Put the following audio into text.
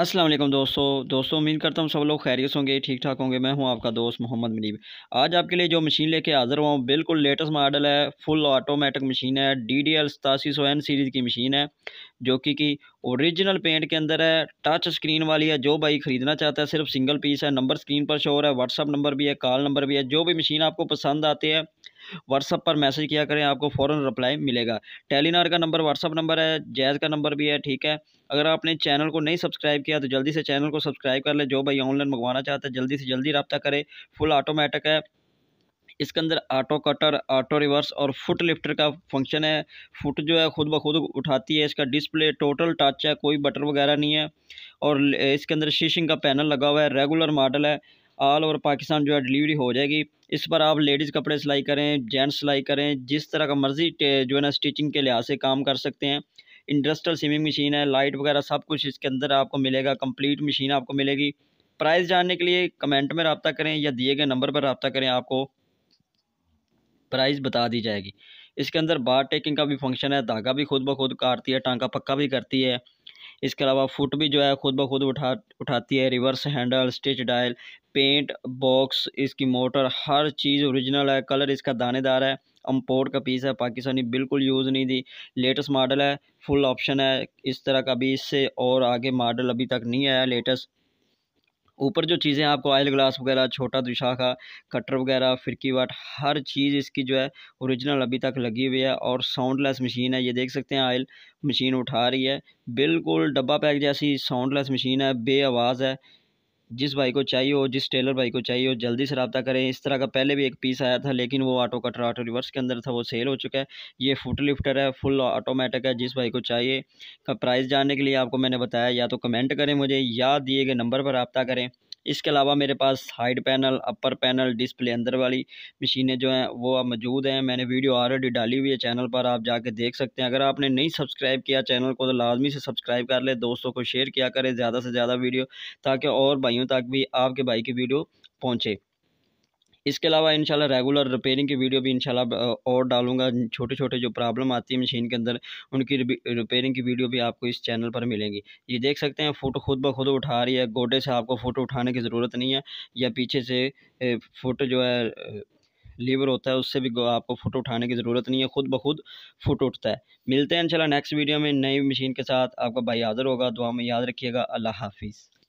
अस्सलाम वालेकुम दोस्तों दोस्तों उम्मीद करता हूँ सब लोग खैरियत होंगे ठीक ठाक होंगे मैं हूँ आपका दोस्त मोहम्मद मनीब आज आपके लिए जो मशीन लेके हाज़िर हुआ हूँ बिल्कुल लेटेस्ट मॉडल है फुल ऑटोमेटिक मशीन है डी डी एल सतासी सौ एन सीरीज़ की मशीन है जो कि की ओरिजिनल पेंट के अंदर है टच स्क्रीन वाली है जो भाई ख़रीदना चाहता है सिर्फ सिंगल पीस है नंबर स्क्रीन पर शोर है व्हाट्सअप नंबर भी है कॉल नंबर भी है जो भी मशीन आपको पसंद आती है व्हाट्सअप पर मैसेज किया करें आपको फ़ौरन रिप्लाई मिलेगा टेलीनार का नंबर व्हाट्सअप नंबर है जैज़ का नंबर भी है ठीक है अगर आपने चैनल को नहीं सब्सक्राइब किया तो जल्दी से चैनल को सब्सक्राइब कर ले जो भाई ऑनलाइन मंगवाना चाहते हैं जल्दी से जल्दी रबता करें फुल ऑटोमेटिक है इसके अंदर ऑटो कटर ऑटो रिवर्स और फुट लिफ्टर का फंक्शन है फुट जो है खुद ब खुद उठाती है इसका डिस्प्ले टोटल टच है कोई बटन वगैरह नहीं है और इसके अंदर शीशिंग का पैनल लगा हुआ है रेगुलर मॉडल है ऑल ओवर पाकिस्तान जो है डिलीवरी हो जाएगी इस पर आप लेडीज़ कपड़े सिलाई करें जेंट्स सिलाई करें जिस तरह का मर्ज़ी जो है ना स्टिचिंग के लिहाज से काम कर सकते हैं इंडस्ट्रियल सिमिंग मशीन है लाइट वगैरह सब कुछ इसके अंदर आपको मिलेगा कंप्लीट मशीन आपको मिलेगी प्राइस जानने के लिए कमेंट में रबता करें या दिए गए नंबर पर रबता करें आपको प्राइस बता दी जाएगी इसके अंदर बार टेकिंग का भी फंक्शन है धागा भी खुद ब खुद काटती है टांका पक्का भी करती है इसके अलावा फुट भी जो है खुद ब खुद उठा उठाती है reverse handle stitch dial paint box इसकी मोटर हर चीज़ ओरिजिनल है कलर इसका दानेदार है अम्पोर्ट का पीस है पाकिस्तानी बिल्कुल यूज़ नहीं थी लेटेस्ट मॉडल है फुल ऑप्शन है इस तरह का भी इससे और आगे मॉडल अभी तक नहीं आया लेटेस्ट ऊपर जो चीज़ें आपको ऑयल ग्लास वगैरह छोटा दुशाखा कटर वगैरह फिरकी वाट हर चीज़ इसकी जो है ओरिजिनल अभी तक लगी हुई है और साउंडलेस मशीन है ये देख सकते हैं ऑयल मशीन उठा रही है बिल्कुल डब्बा पैक जैसी साउंडलेस मशीन है बे आवाज़ है जिस भाई को चाहिए हो जिस टेलर भाई को चाहिए हो जल्दी से रबता करें इस तरह का पहले भी एक पीस आया था लेकिन वो ऑटो कटर ऑटो रिवर्स के अंदर था वो सेल हो चुका है ये फुट लिफ्टर है फुल ऑटोमेटिक है जिस भाई को चाहिए का प्राइस जानने के लिए आपको मैंने बताया या तो कमेंट करें मुझे या दिए गए नंबर पर रबता करें इसके अलावा मेरे पास side panel upper panel display अंदर वाली मशीनें जो हैं वो अब मौजूद हैं मैंने वीडियो ऑलरेडी डाली हुई है चैनल पर आप जाके देख सकते हैं अगर आपने नहीं सब्सक्राइब किया चैनल को तो लाजमी से सब्सक्राइब कर ले दोस्तों को शेयर किया करें ज़्यादा से ज़्यादा वीडियो ताकि और भाइयों तक भी आपके भाई की वीडियो पहुँचे इसके अलावा इन रेगुलर रिपेयरिंग की वीडियो भी इन और डालूंगा छोटे छोटे जो प्रॉब्लम आती है मशीन के अंदर उनकी रिपेयरिंग की वीडियो भी आपको इस चैनल पर मिलेंगी ये देख सकते हैं फ़ोटो खुद ब खुद उठा रही है गोडे से आपको फ़ोटो उठाने की ज़रूरत नहीं है या पीछे से फ़ोटो जो है लीवर होता है उससे भी आपको फ़ोटो उठाने की ज़रूरत नहीं है ख़ुद ब खुद फ़ोटो उठता है मिलते हैं इनशाला नेक्स्ट वीडियो में नई मशीन के साथ आपका भाई हाज़िर होगा दुआ में याद रखिएगा अल्लाह हाफिज़